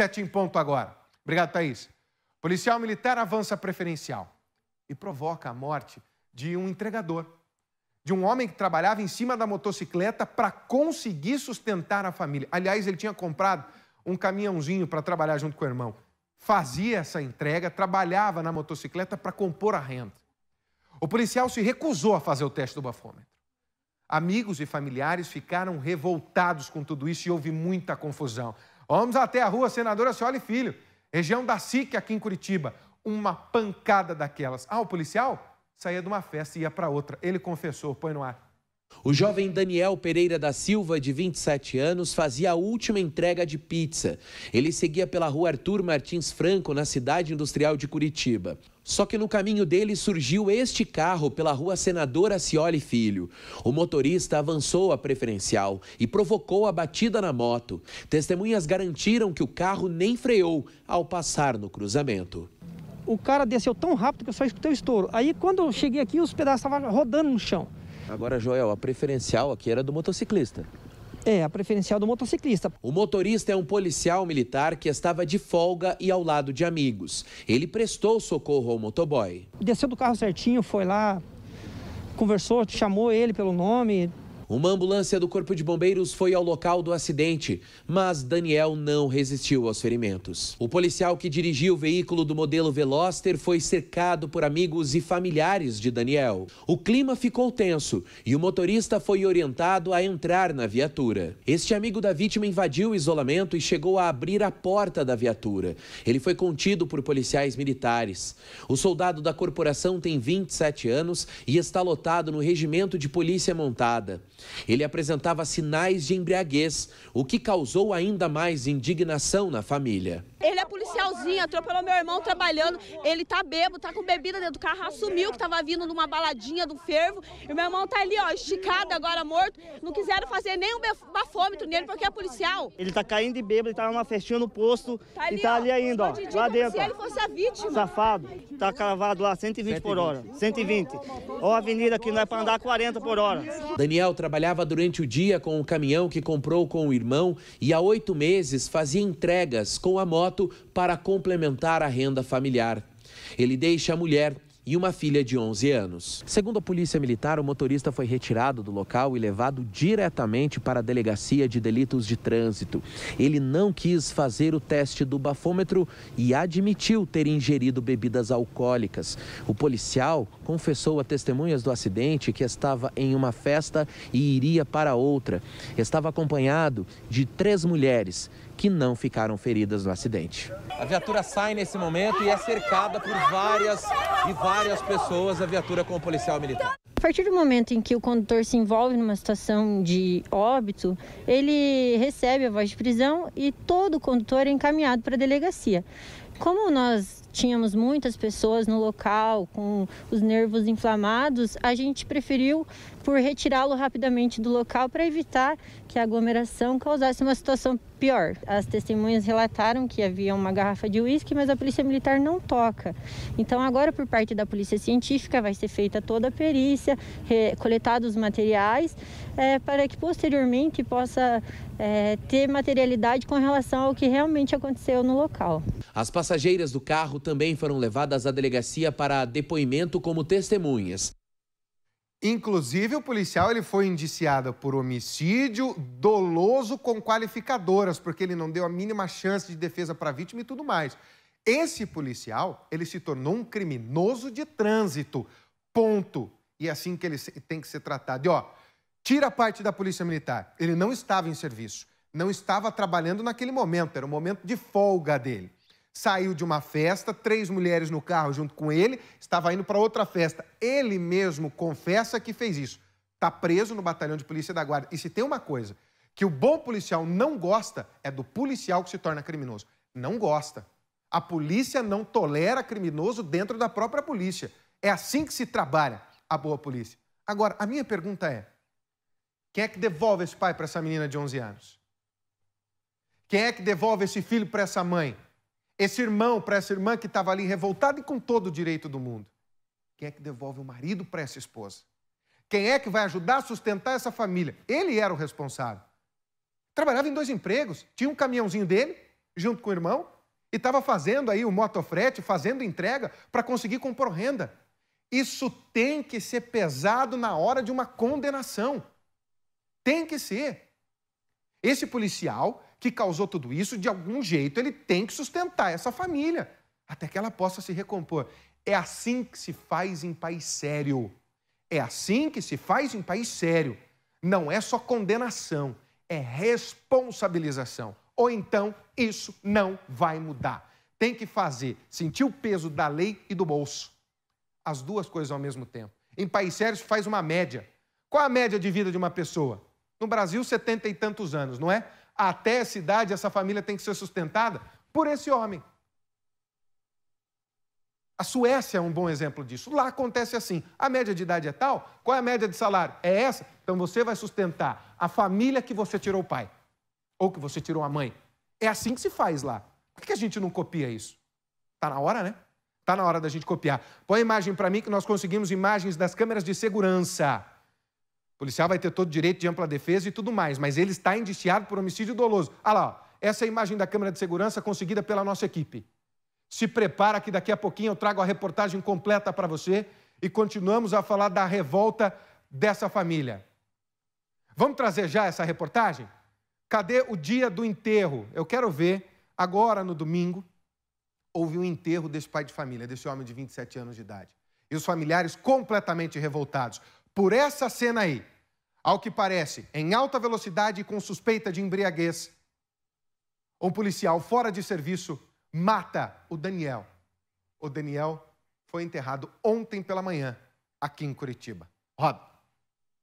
Sete em ponto agora. Obrigado, Thaís. Policial militar avança preferencial e provoca a morte de um entregador, de um homem que trabalhava em cima da motocicleta para conseguir sustentar a família. Aliás, ele tinha comprado um caminhãozinho para trabalhar junto com o irmão. Fazia essa entrega, trabalhava na motocicleta para compor a renda. O policial se recusou a fazer o teste do bafômetro. Amigos e familiares ficaram revoltados com tudo isso e houve muita confusão. Vamos até a rua Senadora Ciola e Filho, região da SIC aqui em Curitiba. Uma pancada daquelas. Ah, o policial saía de uma festa e ia para outra. Ele confessou, põe no ar. O jovem Daniel Pereira da Silva, de 27 anos, fazia a última entrega de pizza. Ele seguia pela rua Arthur Martins Franco, na cidade industrial de Curitiba. Só que no caminho dele surgiu este carro pela rua Senadora Cioli Filho. O motorista avançou a preferencial e provocou a batida na moto. Testemunhas garantiram que o carro nem freou ao passar no cruzamento. O cara desceu tão rápido que eu só escutei o estouro. Aí quando eu cheguei aqui, os pedaços estavam rodando no chão. Agora, Joel, a preferencial aqui era do motociclista. É, a preferencial do motociclista. O motorista é um policial militar que estava de folga e ao lado de amigos. Ele prestou socorro ao motoboy. Desceu do carro certinho, foi lá, conversou, chamou ele pelo nome, uma ambulância do Corpo de Bombeiros foi ao local do acidente, mas Daniel não resistiu aos ferimentos. O policial que dirigiu o veículo do modelo Veloster foi cercado por amigos e familiares de Daniel. O clima ficou tenso e o motorista foi orientado a entrar na viatura. Este amigo da vítima invadiu o isolamento e chegou a abrir a porta da viatura. Ele foi contido por policiais militares. O soldado da corporação tem 27 anos e está lotado no Regimento de Polícia Montada. Ele apresentava sinais de embriaguez, o que causou ainda mais indignação na família. Ele é policial sozinho, atropelou meu irmão trabalhando. Ele tá bêbado, tá com bebida dentro do carro, assumiu que tava vindo numa baladinha do fervo. E meu irmão tá ali, ó, esticado agora, morto. Não quiseram fazer nem um bafômetro nele porque é policial. Ele tá caindo de bêbado, ele tá numa festinha no posto tá ali, e tá ó, ali ainda, ó, lá dentro. Se ele fosse a vítima. Safado, tá cravado lá 120, 120. por hora, 120. Ó a avenida aqui, não é pra andar 40 por hora. Daniel trabalhava durante o dia com o caminhão que comprou com o irmão e há oito meses fazia entregas com a moto para complementar a renda familiar. Ele deixa a mulher e uma filha de 11 anos. Segundo a Polícia Militar, o motorista foi retirado do local e levado diretamente para a Delegacia de Delitos de Trânsito. Ele não quis fazer o teste do bafômetro e admitiu ter ingerido bebidas alcoólicas. O policial confessou a testemunhas do acidente que estava em uma festa e iria para outra. Estava acompanhado de três mulheres que não ficaram feridas no acidente. A viatura sai nesse momento e é cercada por várias e várias pessoas, a viatura com o policial militar. A partir do momento em que o condutor se envolve numa situação de óbito, ele recebe a voz de prisão e todo o condutor é encaminhado para a delegacia como nós tínhamos muitas pessoas no local com os nervos inflamados, a gente preferiu por retirá-lo rapidamente do local para evitar que a aglomeração causasse uma situação pior. As testemunhas relataram que havia uma garrafa de uísque, mas a polícia militar não toca. Então agora por parte da polícia científica vai ser feita toda a perícia, coletados os materiais, é, para que posteriormente possa é, ter materialidade com relação ao que realmente aconteceu no local. As passageiras do carro também foram levadas à delegacia para depoimento como testemunhas. Inclusive, o policial ele foi indiciado por homicídio doloso com qualificadoras, porque ele não deu a mínima chance de defesa para a vítima e tudo mais. Esse policial, ele se tornou um criminoso de trânsito. Ponto. E é assim que ele tem que ser tratado. E ó, Tira a parte da Polícia Militar. Ele não estava em serviço, não estava trabalhando naquele momento, era o um momento de folga dele. Saiu de uma festa, três mulheres no carro junto com ele, estava indo para outra festa. Ele mesmo confessa que fez isso. Está preso no batalhão de polícia da guarda. E se tem uma coisa que o bom policial não gosta, é do policial que se torna criminoso. Não gosta. A polícia não tolera criminoso dentro da própria polícia. É assim que se trabalha a boa polícia. Agora, a minha pergunta é: quem é que devolve esse pai para essa menina de 11 anos? Quem é que devolve esse filho para essa mãe? Esse irmão para essa irmã que estava ali revoltada e com todo o direito do mundo? Quem é que devolve o marido para essa esposa? Quem é que vai ajudar a sustentar essa família? Ele era o responsável. Trabalhava em dois empregos, tinha um caminhãozinho dele, junto com o irmão, e estava fazendo aí o motofrete, fazendo entrega para conseguir compor renda. Isso tem que ser pesado na hora de uma condenação. Tem que ser. Esse policial que causou tudo isso, de algum jeito, ele tem que sustentar essa família até que ela possa se recompor. É assim que se faz em país sério. É assim que se faz em país sério. Não é só condenação, é responsabilização. Ou então isso não vai mudar. Tem que fazer sentir o peso da lei e do bolso. As duas coisas ao mesmo tempo. Em país sérios faz uma média. Qual a média de vida de uma pessoa? no Brasil setenta e tantos anos, não é? Até essa idade, essa família tem que ser sustentada por esse homem. A Suécia é um bom exemplo disso. Lá acontece assim: a média de idade é tal, qual é a média de salário? É essa. Então você vai sustentar a família que você tirou o pai ou que você tirou a mãe. É assim que se faz lá. Por que a gente não copia isso? Está na hora, né? Está na hora da gente copiar. Põe a imagem para mim que nós conseguimos imagens das câmeras de segurança policial vai ter todo o direito de ampla defesa e tudo mais, mas ele está indiciado por homicídio doloso. Olha ah lá, ó, essa é a imagem da câmera de segurança conseguida pela nossa equipe. Se prepara que daqui a pouquinho eu trago a reportagem completa para você e continuamos a falar da revolta dessa família. Vamos trazer já essa reportagem? Cadê o dia do enterro? Eu quero ver agora no domingo houve o um enterro desse pai de família, desse homem de 27 anos de idade. E os familiares completamente revoltados por essa cena aí, ao que parece, em alta velocidade e com suspeita de embriaguez, um policial fora de serviço mata o Daniel. O Daniel foi enterrado ontem pela manhã aqui em Curitiba. Roda.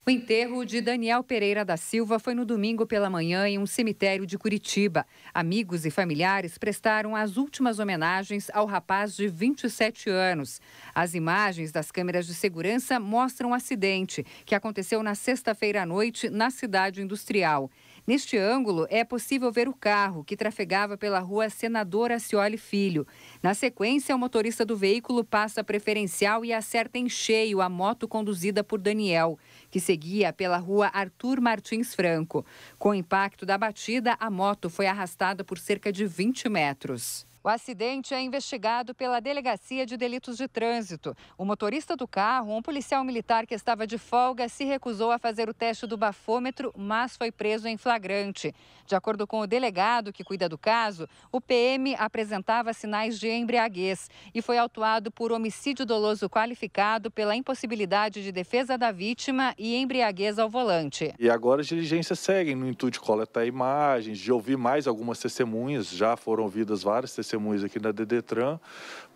O enterro de Daniel Pereira da Silva foi no domingo pela manhã em um cemitério de Curitiba. Amigos e familiares prestaram as últimas homenagens ao rapaz de 27 anos. As imagens das câmeras de segurança mostram o um acidente que aconteceu na sexta-feira à noite na cidade industrial. Neste ângulo, é possível ver o carro que trafegava pela rua Senador Acioli Filho. Na sequência, o motorista do veículo passa preferencial e acerta em cheio a moto conduzida por Daniel, que seguia pela rua Arthur Martins Franco. Com o impacto da batida, a moto foi arrastada por cerca de 20 metros. O acidente é investigado pela Delegacia de Delitos de Trânsito. O motorista do carro, um policial militar que estava de folga, se recusou a fazer o teste do bafômetro, mas foi preso em flagrante. De acordo com o delegado que cuida do caso, o PM apresentava sinais de embriaguez e foi autuado por homicídio doloso qualificado pela impossibilidade de defesa da vítima e embriaguez ao volante. E agora as diligências seguem no intuito de coletar imagens, de ouvir mais algumas testemunhas, já foram ouvidas várias testemunhas testemunhas aqui na DDTRAN,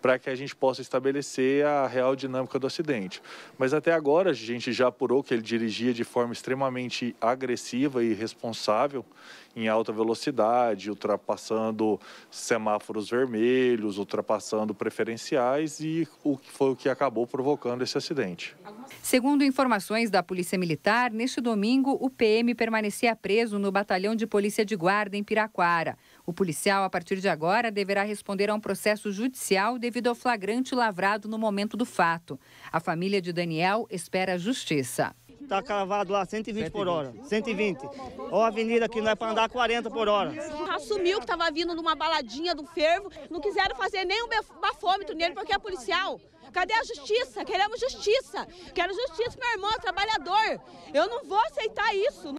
para que a gente possa estabelecer a real dinâmica do acidente. Mas até agora a gente já apurou que ele dirigia de forma extremamente agressiva e irresponsável, em alta velocidade, ultrapassando semáforos vermelhos, ultrapassando preferenciais e o que foi o que acabou provocando esse acidente. Segundo informações da Polícia Militar, neste domingo o PM permanecia preso no Batalhão de Polícia de Guarda em Piraquara. O policial, a partir de agora, deverá responder a um processo judicial devido ao flagrante lavrado no momento do fato. A família de Daniel espera justiça. Está cravado lá 120 por hora. 120. Olha a avenida aqui não é para andar 40 por hora. Assumiu que estava vindo de uma baladinha do fervo, não quiseram fazer nem um bafômetro nele porque é policial. Cadê a justiça? Queremos justiça. Quero justiça, meu irmão, trabalhador. Eu não vou aceitar isso.